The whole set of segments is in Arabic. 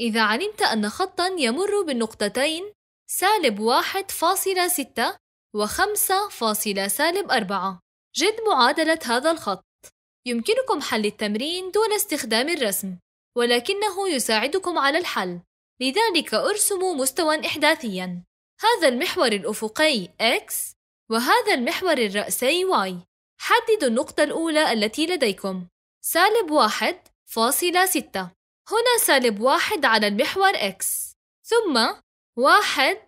إذا علمت أن خطا يمر بالنقطتين سالب واحد فاصلة ستة وخمسة فاصلة سالب أربعة جد معادلة هذا الخط يمكنكم حل التمرين دون استخدام الرسم ولكنه يساعدكم على الحل لذلك أرسموا مستوى إحداثيا هذا المحور الأفقي X وهذا المحور الرأسي Y حددوا النقطة الأولى التي لديكم سالب واحد فاصلة ستة هنا سالب واحد على المحور x ثم واحد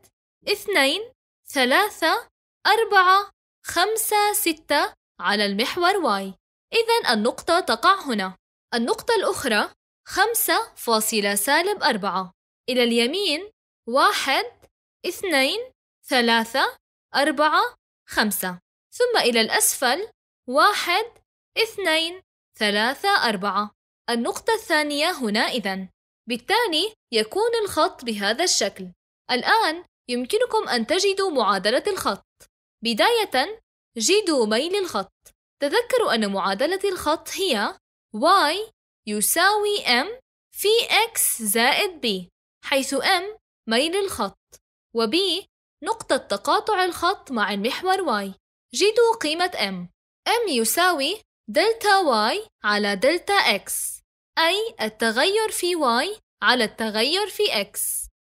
اثنين ثلاثة أربعة خمسة ستة على المحور y إذا النقطة تقع هنا النقطة الأخرى خمسة فاصلة سالب أربعة إلى اليمين واحد اثنين ثلاثة أربعة خمسة ثم إلى الأسفل واحد اثنين ثلاثة أربعة النقطة الثانية هنا إذا بالتالي يكون الخط بهذا الشكل الآن يمكنكم أن تجدوا معادلة الخط بداية جدوا ميل الخط تذكروا أن معادلة الخط هي y يساوي m في x زائد b حيث m ميل الخط و b نقطة تقاطع الخط مع المحور y جدوا قيمة m m يساوي دلتا واي على دلتا x أي التغير في واي على التغير في x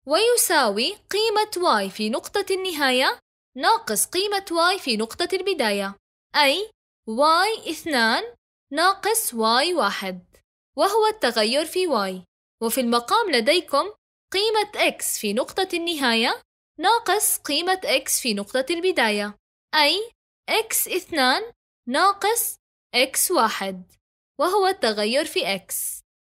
ويساوي قيمة واي في نقطة النهاية ناقص قيمة واي في نقطة البداية أي واي اثنان ناقص واي واحد وهو التغير في واي وفي المقام لديكم قيمة x في نقطة النهاية ناقص قيمة x في نقطة البداية أي x اثنان ناقص x واحد وهو التغير في x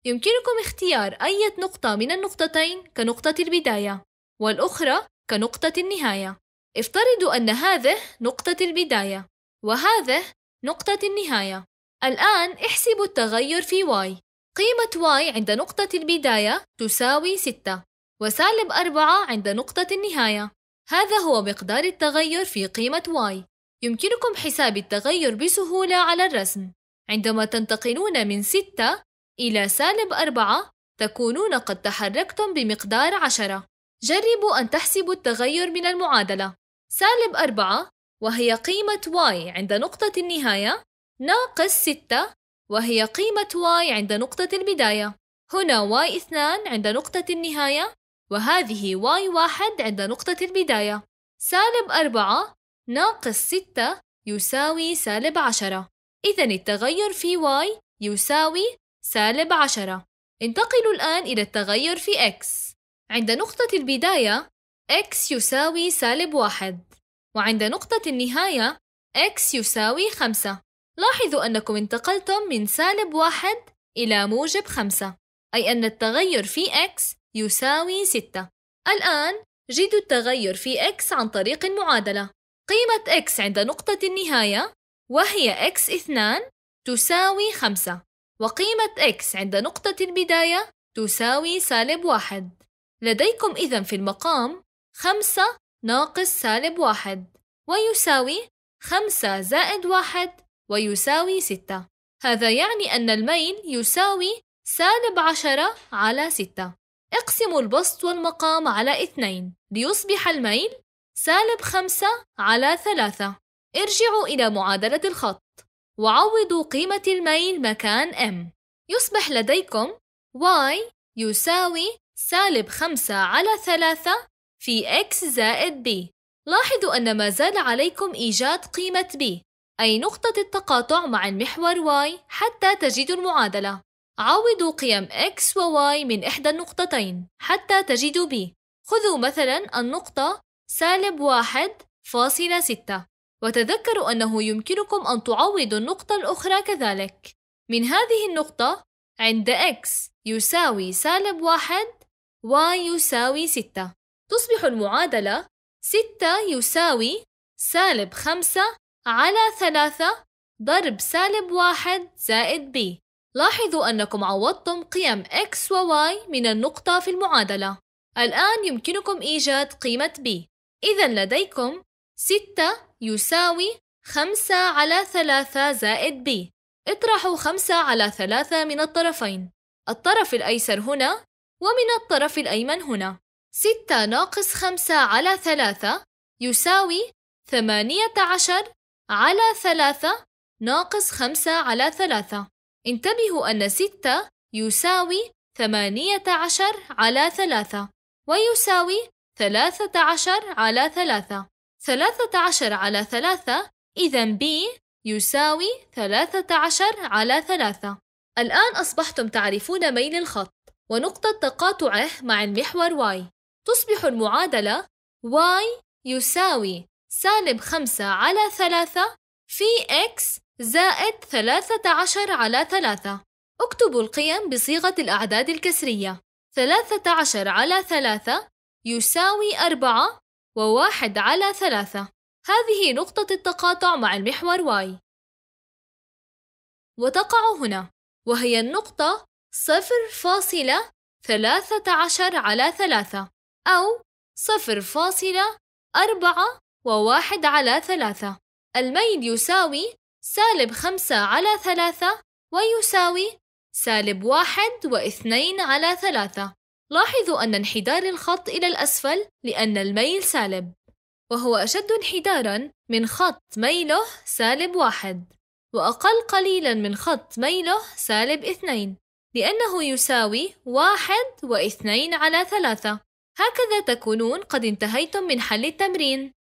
يمكنكم اختيار أي نقطة من النقطتين كنقطة البداية والأخرى كنقطة النهاية افترضوا أن هذه نقطة البداية وهذه نقطة النهاية الآن احسبوا التغير في y قيمة y عند نقطة البداية تساوي 6 وسالب 4 عند نقطة النهاية هذا هو مقدار التغير في قيمة y يمكنكم حساب التغير بسهولة على الرسم عندما تنتقلون من 6 إلى سالب 4 تكونون قد تحركتم بمقدار 10 جربوا أن تحسبوا التغير من المعادلة سالب 4 وهي قيمة y عند نقطة النهاية ناقص 6 وهي قيمة y عند نقطة البداية هنا y 2 عند نقطة النهاية وهذه y 1 عند نقطة البداية سالب 4 ناقص ستة يساوي سالب عشرة إذا التغير في y يساوي سالب عشرة انتقلوا الآن إلى التغير في x عند نقطة البداية x يساوي سالب واحد وعند نقطة النهاية x يساوي خمسة لاحظوا أنكم انتقلتم من سالب واحد إلى موجب خمسة أي أن التغير في x يساوي ستة الآن جدوا التغير في x عن طريق المعادلة قيمة x عند نقطة النهاية وهي x2 تساوي 5 وقيمة x عند نقطة البداية تساوي سالب 1 لديكم إذا في المقام 5 ناقص سالب 1 ويساوي 5 زائد 1 ويساوي 6 هذا يعني أن الميل يساوي سالب 10 على 6 اقسموا البسط والمقام على 2 ليصبح الميل سالب خمسة على ثلاثة ارجعوا إلى معادلة الخط وعوضوا قيمة الميل مكان M يصبح لديكم y يساوي سالب خمسة على ثلاثة في x زائد b لاحظوا أن ما زال عليكم إيجاد قيمة b أي نقطة التقاطع مع المحور y حتى تجدوا المعادلة عوضوا قيم x و y من إحدى النقطتين حتى تجدوا b خذوا مثلا النقطة سالب واحد فاصلة ستة وتذكروا أنه يمكنكم أن تعوضوا النقطة الأخرى كذلك من هذه النقطة عند x يساوي سالب واحد y يساوي ستة تصبح المعادلة ستة يساوي سالب خمسة على ثلاثة ضرب سالب واحد زائد b لاحظوا أنكم عوضتم قيم x و y من النقطة في المعادلة الآن يمكنكم إيجاد قيمة b إذا لديكم ستة يساوي خمسة على ثلاثة زائد b اطرحوا خمسة على ثلاثة من الطرفين الطرف الأيسر هنا ومن الطرف الأيمن هنا ستة ناقص خمسة على ثلاثة يساوي ثمانية عشر على ثلاثة ناقص خمسة على ثلاثة انتبهوا أن ستة يساوي ثمانية عشر على ثلاثة ويساوي ثلاثة عشر على ثلاثة ثلاثة عشر على ثلاثة إذا B يساوي ثلاثة عشر على ثلاثة الآن أصبحتم تعرفون ميل الخط ونقطة تقاطعه مع المحور Y تصبح المعادلة Y يساوي سالب خمسة على ثلاثة في X زائد ثلاثة عشر على ثلاثة اكتبوا القيم بصيغة الأعداد الكسرية ثلاثة عشر على ثلاثة يساوي أربعة وواحد على ثلاثة هذه نقطة التقاطع مع المحور y وتقع هنا وهي النقطة صفر فاصلة ثلاثة عشر على ثلاثة أو صفر فاصلة أربعة وواحد على ثلاثة الميل يساوي سالب خمسة على ثلاثة ويساوي سالب واحد واثنين على ثلاثة لاحظوا أن انحدار الخط إلى الأسفل لأن الميل سالب وهو أشد انحدارًا من خط ميله سالب واحد وأقل قليلًا من خط ميله سالب اثنين لأنه يساوي واحد واثنين على ثلاثة هكذا تكونون قد انتهيتم من حل التمرين